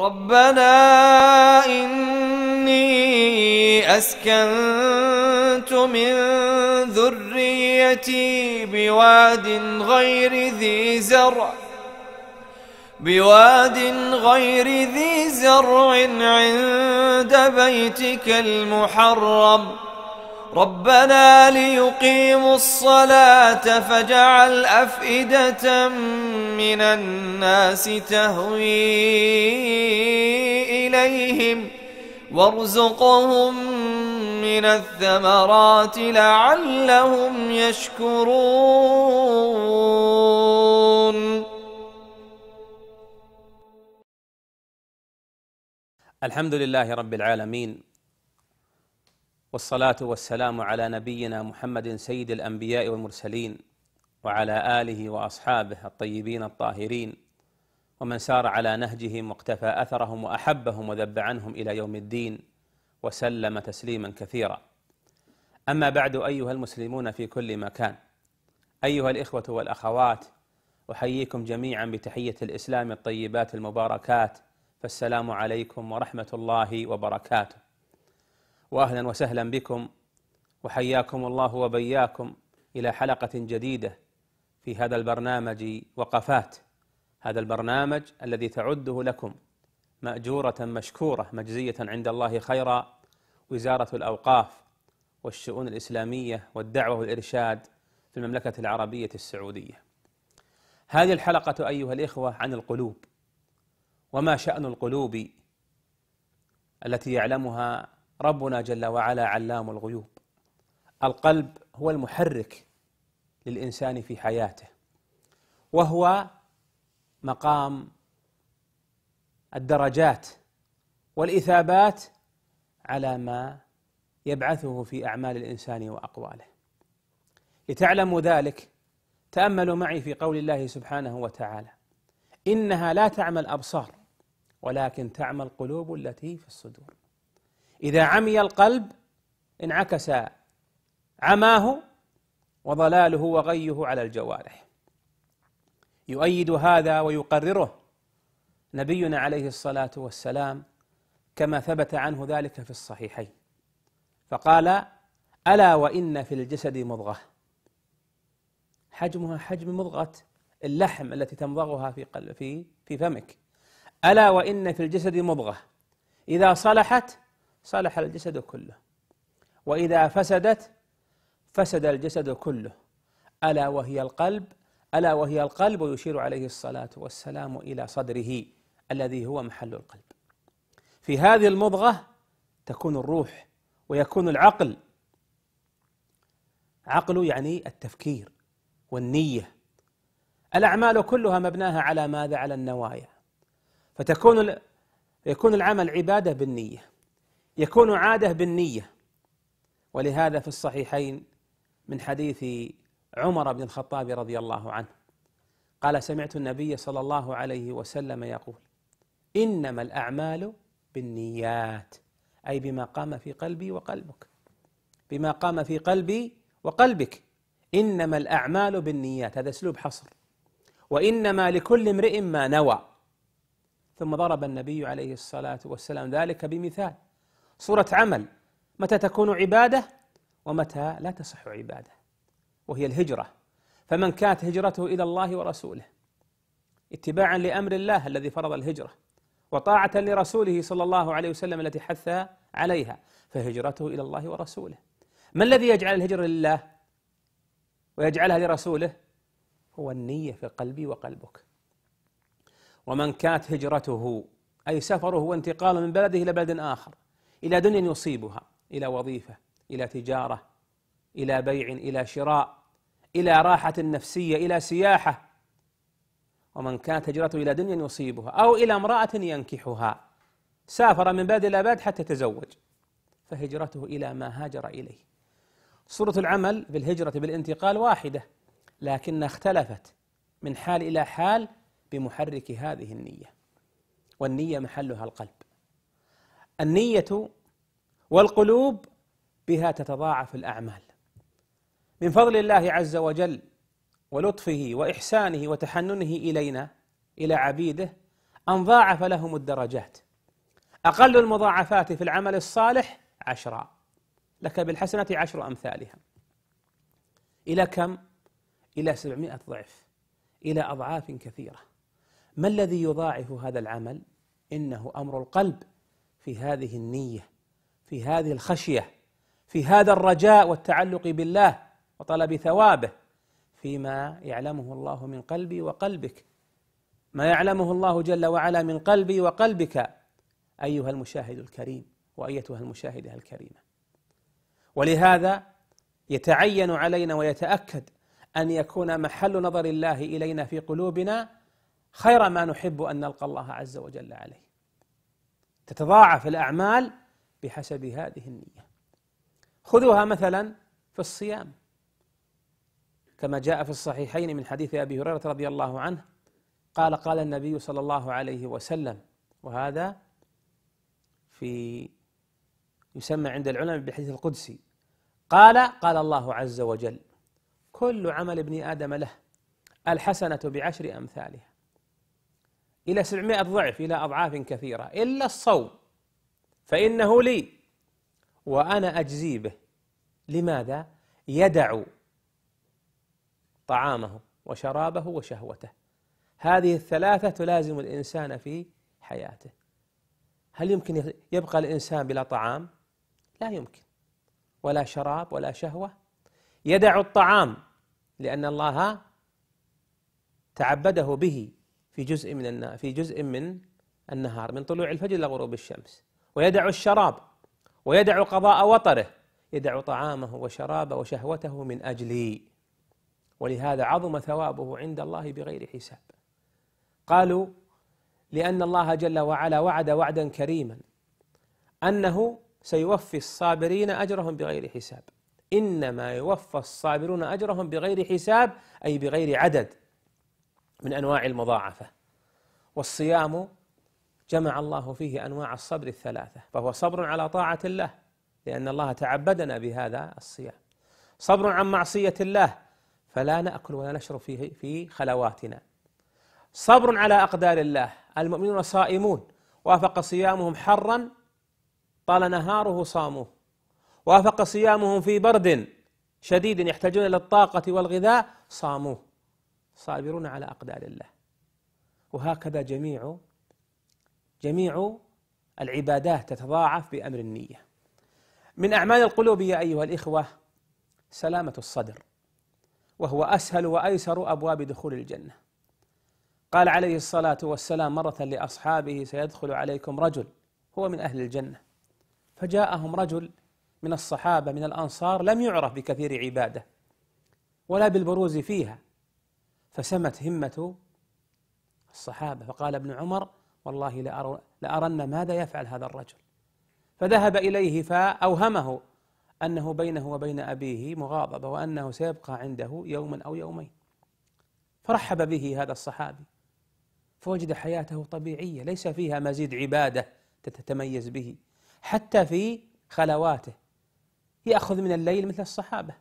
ربنا إني أسكنت من ذريتي بواد غير ذي زرع بواد غير ذي زرع عند بيتك المحرم ربنا ليقيموا الصلاة فاجعل أفئدة من الناس تهوي إليهم وارزقهم من الثمرات لعلهم يشكرون الحمد لله رب العالمين والصلاة والسلام على نبينا محمد سيد الأنبياء والمرسلين وعلى آله وأصحابه الطيبين الطاهرين ومن سار على نهجهم واقتفى أثرهم وأحبهم وذب عنهم إلى يوم الدين وسلم تسليما كثيرا أما بعد أيها المسلمون في كل مكان أيها الإخوة والأخوات أحييكم جميعا بتحية الإسلام الطيبات المباركات فالسلام عليكم ورحمة الله وبركاته واهلا وسهلا بكم وحياكم الله وبياكم الى حلقه جديده في هذا البرنامج وقفات هذا البرنامج الذي تعده لكم ماجوره مشكوره مجزيه عند الله خيرا وزاره الاوقاف والشؤون الاسلاميه والدعوه والارشاد في المملكه العربيه السعوديه. هذه الحلقه ايها الاخوه عن القلوب وما شان القلوب التي يعلمها ربنا جل وعلا علام الغيوب القلب هو المحرك للإنسان في حياته وهو مقام الدرجات والإثابات على ما يبعثه في أعمال الإنسان وأقواله لتعلموا ذلك تأملوا معي في قول الله سبحانه وتعالى إنها لا تعمى الأبصار ولكن تعمى القلوب التي في الصدور إذا عمي القلب انعكس عماه وضلاله وغيه على الجوارح يؤيد هذا ويقرره نبينا عليه الصلاة والسلام كما ثبت عنه ذلك في الصحيحين فقال ألا وإن في الجسد مضغة حجمها حجم مضغة اللحم التي تمضغها في قلب في في فمك ألا وإن في الجسد مضغة إذا صلحت صلح الجسد كله وإذا فسدت فسد الجسد كله ألا وهي القلب ألا وهي القلب ويشير عليه الصلاة والسلام إلى صدره الذي هو محل القلب في هذه المضغة تكون الروح ويكون العقل عقل يعني التفكير والنية الأعمال كلها مبناها على ماذا؟ على النوايا فتكون يكون العمل عبادة بالنية يكون عاده بالنيه ولهذا في الصحيحين من حديث عمر بن الخطاب رضي الله عنه قال سمعت النبي صلى الله عليه وسلم يقول انما الاعمال بالنيات اي بما قام في قلبي وقلبك بما قام في قلبي وقلبك انما الاعمال بالنيات هذا اسلوب حصر وانما لكل امرئ ما نوى ثم ضرب النبي عليه الصلاه والسلام ذلك بمثال صورة عمل متى تكون عبادة ومتى لا تصح عبادة وهي الهجرة فمن كانت هجرته إلى الله ورسوله اتباعا لأمر الله الذي فرض الهجرة وطاعة لرسوله صلى الله عليه وسلم التي حث عليها فهجرته إلى الله ورسوله ما الذي يجعل الهجرة لله ويجعلها لرسوله هو النية في قلبي وقلبك ومن كانت هجرته أي سفره وانتقاله من بلده إلى بلد آخر إلى دنيا يصيبها إلى وظيفة إلى تجارة إلى بيع إلى شراء إلى راحة نفسية إلى سياحة ومن كانت هجرته إلى دنيا يصيبها أو إلى امرأة ينكحها سافر من بلد إلى بلد حتى تزوج فهجرته إلى ما هاجر إليه صورة العمل بالهجرة بالانتقال واحدة لكنها اختلفت من حال إلى حال بمحرك هذه النية والنية محلها القلب النية والقلوب بها تتضاعف الأعمال من فضل الله عز وجل ولطفه وإحسانه وتحننه إلينا إلى عبيده أن ضاعف لهم الدرجات أقل المضاعفات في العمل الصالح عشرة لك بالحسنة عشر أمثالها إلى كم؟ إلى سبعمائة ضعف إلى أضعاف كثيرة ما الذي يضاعف هذا العمل؟ إنه أمر القلب في هذه النية في هذه الخشية في هذا الرجاء والتعلق بالله وطلب ثوابه فيما يعلمه الله من قلبي وقلبك ما يعلمه الله جل وعلا من قلبي وقلبك أيها المشاهد الكريم وأيتها المشاهدة الكريمة ولهذا يتعين علينا ويتأكد أن يكون محل نظر الله إلينا في قلوبنا خير ما نحب أن نلقى الله عز وجل عليه تتضاعف الأعمال بحسب هذه النية خذوها مثلا في الصيام كما جاء في الصحيحين من حديث أبي هريرة رضي الله عنه قال قال النبي صلى الله عليه وسلم وهذا في يسمى عند العلماء بالحديث القدسي قال قال الله عز وجل كل عمل ابن آدم له الحسنة بعشر أمثالها إلى 700 ضعف إلى أضعاف كثيرة إلا الصوم فإنه لي وأنا أجزي به لماذا؟ يدع طعامه وشرابه وشهوته هذه الثلاثة تلازم الإنسان في حياته هل يمكن يبقى الإنسان بلا طعام؟ لا يمكن ولا شراب ولا شهوة يدع الطعام لأن الله تعبده به في جزء من في جزء من النهار من طلوع الفجر إلى غروب الشمس ويدع الشراب ويدع قضاء وطره يدع طعامه وشرابه وشهوته من أجلي ولهذا عظم ثوابه عند الله بغير حساب قالوا لأن الله جل وعلا وعد وعدا كريما أنه سيوفي الصابرين أجرهم بغير حساب إنما يوفى الصابرون أجرهم بغير حساب أي بغير عدد من انواع المضاعفه والصيام جمع الله فيه انواع الصبر الثلاثه فهو صبر على طاعه الله لان الله تعبدنا بهذا الصيام صبر عن معصيه الله فلا ناكل ولا نشرب في في خلواتنا صبر على اقدار الله المؤمنون صائمون وافق صيامهم حرا طال نهاره صاموه وافق صيامهم في برد شديد يحتاجون الى الطاقه والغذاء صاموه صابرون على أقدار الله وهكذا جميع جميع العبادات تتضاعف بأمر النية من أعمال القلوب يا أيها الإخوة سلامة الصدر وهو أسهل وأيسر أبواب دخول الجنة قال عليه الصلاة والسلام مرة لأصحابه سيدخل عليكم رجل هو من أهل الجنة فجاءهم رجل من الصحابة من الأنصار لم يعرف بكثير عبادة ولا بالبروز فيها فسمت همة الصحابة فقال ابن عمر والله لأرن ماذا يفعل هذا الرجل فذهب إليه فأوهمه أنه بينه وبين أبيه مغاضبة وأنه سيبقى عنده يوما أو يومين فرحب به هذا الصحابي فوجد حياته طبيعية ليس فيها مزيد عبادة تتميز به حتى في خلواته يأخذ من الليل مثل الصحابة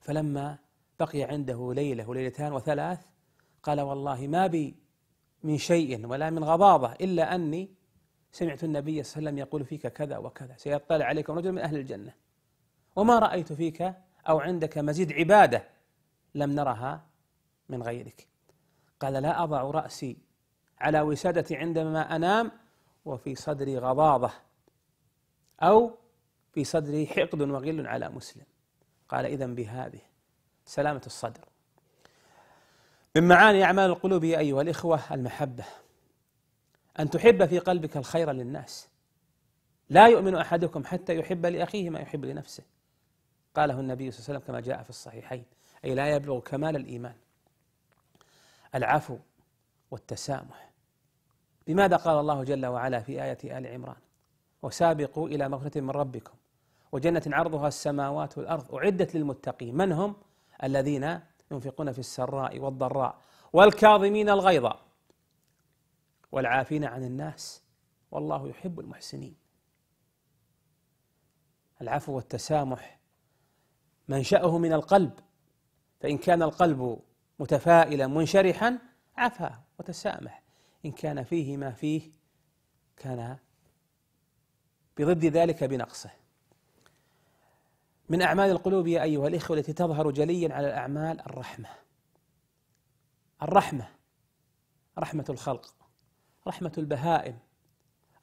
فلما بقي عنده ليلة وليلتان وثلاث قال والله ما بي من شيء ولا من غضاضة إلا أني سمعت النبي صلى الله عليه وسلم يقول فيك كذا وكذا سيطلع عليكم رجل من أهل الجنة وما رأيت فيك أو عندك مزيد عبادة لم نرها من غيرك قال لا أضع رأسي على وسادتي عندما أنام وفي صدري غضاضة أو في صدري حقد وغل على مسلم قال إذا بهذه سلامة الصدر من معاني أعمال القلوب يا أيها الإخوة المحبة أن تحب في قلبك الخير للناس لا يؤمن أحدكم حتى يحب لأخيه ما يحب لنفسه قاله النبي صلى الله عليه وسلم كما جاء في الصحيحين أي لا يبلغ كمال الإيمان العفو والتسامح لماذا قال الله جل وعلا في آية آل عمران وسابقوا إلى مغفرة من ربكم وجنة عرضها السماوات والأرض أعدت للمتقين من هم؟ الذين ينفقون في السراء والضراء والكاظمين الغيظ والعافين عن الناس والله يحب المحسنين العفو والتسامح منشأه من القلب فإن كان القلب متفائلا منشرحا عفا وتسامح إن كان فيه ما فيه كان بضد ذلك بنقصه من أعمال القلوب يا أيها الإخوة التي تظهر جليا على الأعمال الرحمة الرحمة رحمة الخلق رحمة البهائم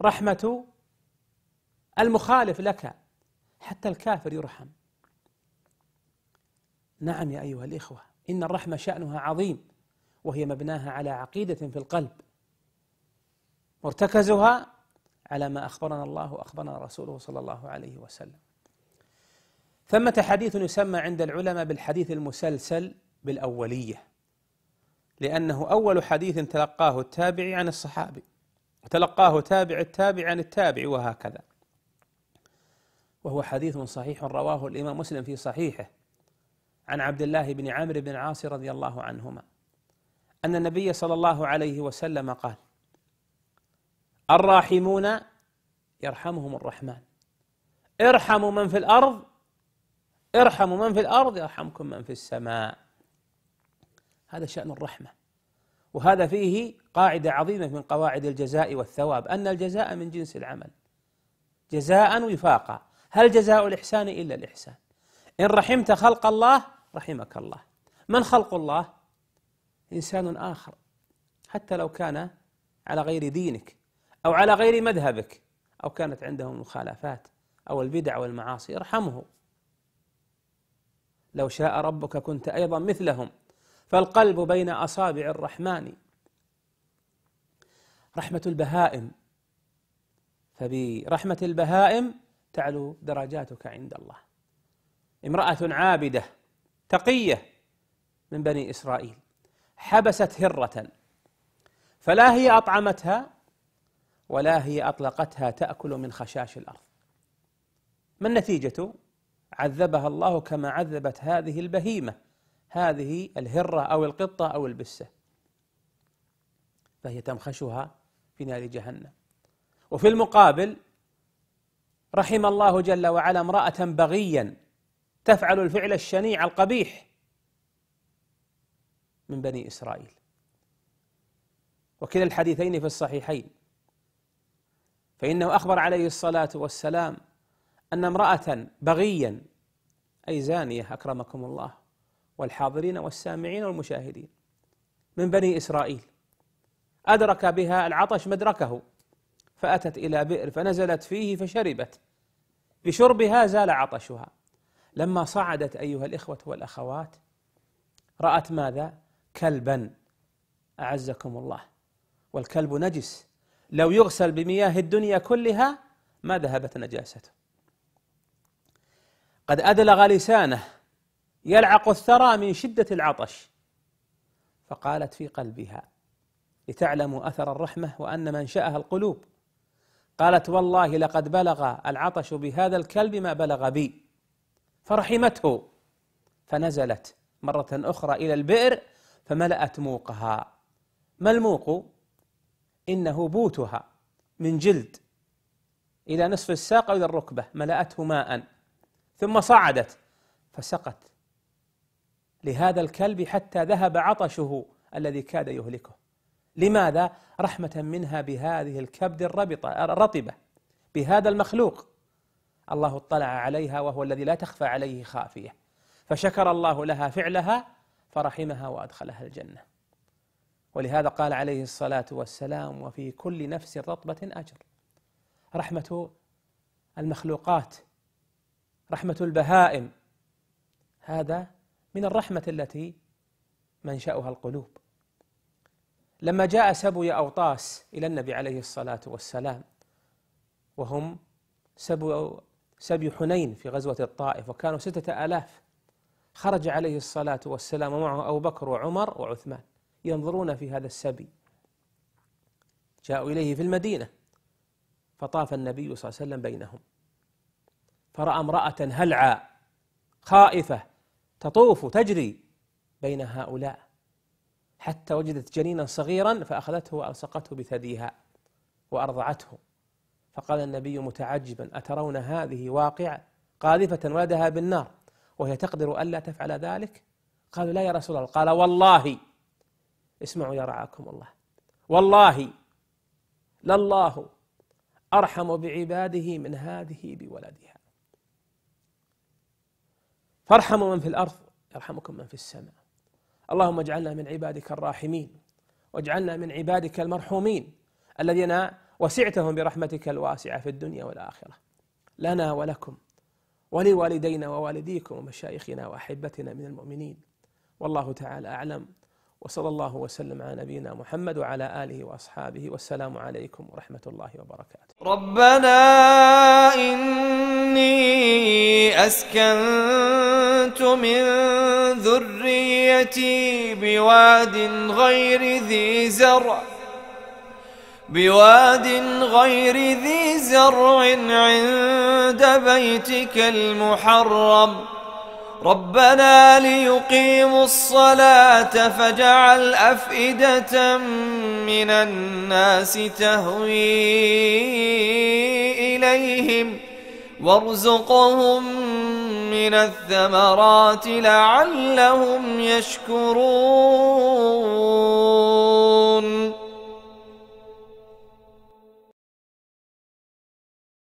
رحمة المخالف لك حتى الكافر يرحم نعم يا أيها الإخوة إن الرحمة شأنها عظيم وهي مبناها على عقيدة في القلب مرتكزها على ما أخبرنا الله وأخبرنا رسوله صلى الله عليه وسلم ثمة حديث يسمى عند العلماء بالحديث المسلسل بالأولية لأنه أول حديث تلقاه التابعي عن الصحابي وتلقاه تابع التابع عن التابع وهكذا وهو حديث صحيح رواه الإمام مسلم في صحيحه عن عبد الله بن عمرو بن عاص رضي الله عنهما أن النبي صلى الله عليه وسلم قال الراحمون يرحمهم الرحمن ارحموا من في الأرض ارحموا من في الارض يرحمكم من في السماء هذا شان الرحمه وهذا فيه قاعده عظيمه من قواعد الجزاء والثواب ان الجزاء من جنس العمل جزاء وفاقا هل جزاء الاحسان الا الاحسان ان رحمت خلق الله رحمك الله من خلق الله انسان اخر حتى لو كان على غير دينك او على غير مذهبك او كانت عنده مخالفات او البدع والمعاصي ارحمه لو شاء ربك كنت ايضا مثلهم فالقلب بين اصابع الرحمن رحمه البهائم فبرحمه البهائم تعلو درجاتك عند الله امراه عابده تقيه من بني اسرائيل حبست هره فلا هي اطعمتها ولا هي اطلقتها تاكل من خشاش الارض ما النتيجه عذبها الله كما عذبت هذه البهيمة هذه الهرة أو القطة أو البسة فهي تمخشها في نار جهنم وفي المقابل رحم الله جل وعلا امرأة بغيا تفعل الفعل الشنيع القبيح من بني إسرائيل وكلا الحديثين في الصحيحين فإنه أخبر عليه الصلاة والسلام أن امرأة بغيا أي زانية أكرمكم الله والحاضرين والسامعين والمشاهدين من بني إسرائيل أدرك بها العطش مدركه فأتت إلى بئر فنزلت فيه فشربت بشربها زال عطشها لما صعدت أيها الإخوة والأخوات رأت ماذا؟ كلبا أعزكم الله والكلب نجس لو يغسل بمياه الدنيا كلها ما ذهبت نجاسته قد أدلغ لسانه يلعق الثرى من شدة العطش فقالت في قلبها لتعلموا أثر الرحمة وأن منشأها القلوب قالت والله لقد بلغ العطش بهذا الكلب ما بلغ بي فرحمته فنزلت مرة أخرى إلى البئر فملأت موقها ما الموق؟ إنه بوتها من جلد إلى نصف الساق إلى الركبة ملأته ماء ثم صعدت فسقت لهذا الكلب حتى ذهب عطشه الذي كاد يهلكه لماذا رحمة منها بهذه الكبد الربطة الرطبة بهذا المخلوق الله اطلع عليها وهو الذي لا تخفى عليه خافية فشكر الله لها فعلها فرحمها وأدخلها الجنة ولهذا قال عليه الصلاة والسلام وفي كل نفس رطبة أجر رحمة المخلوقات رحمة البهائم هذا من الرحمة التي منشأها القلوب لما جاء سبوي أوطاس إلى النبي عليه الصلاة والسلام وهم سبو سبي حنين في غزوة الطائف وكانوا ستة آلاف خرج عليه الصلاة والسلام ومعه أبو بكر وعمر وعثمان ينظرون في هذا السبي جاءوا إليه في المدينة فطاف النبي صلى الله عليه وسلم بينهم فرأى امرأة هلعى خائفة تطوف تجري بين هؤلاء حتى وجدت جنينا صغيرا فأخذته وألصقته بثديها وأرضعته فقال النبي متعجبا أترون هذه واقعة قاذفة ولدها بالنار وهي تقدر ألا تفعل ذلك قالوا لا يا رسول الله قال والله اسمعوا يا رعاكم الله والله لله أرحم بعباده من هذه بولدها فارحموا من في الارض يرحمكم من في السماء اللهم اجعلنا من عبادك الراحمين واجعلنا من عبادك المرحومين الذين وسعتهم برحمتك الواسعه في الدنيا والاخره لنا ولكم ولوالدينا ووالديكم ومشايخنا واحبتنا من المؤمنين والله تعالى اعلم وصلى الله وسلم على نبينا محمد وعلى آله وأصحابه والسلام عليكم ورحمة الله وبركاته ربنا إني أسكنت من ذريتي بواد غير ذي زرع بواد غير ذي زرع عند بيتك المحرم ربنا ليقيموا الصلاة فاجعل أفئدة من الناس تهوي إليهم وارزقهم من الثمرات لعلهم يشكرون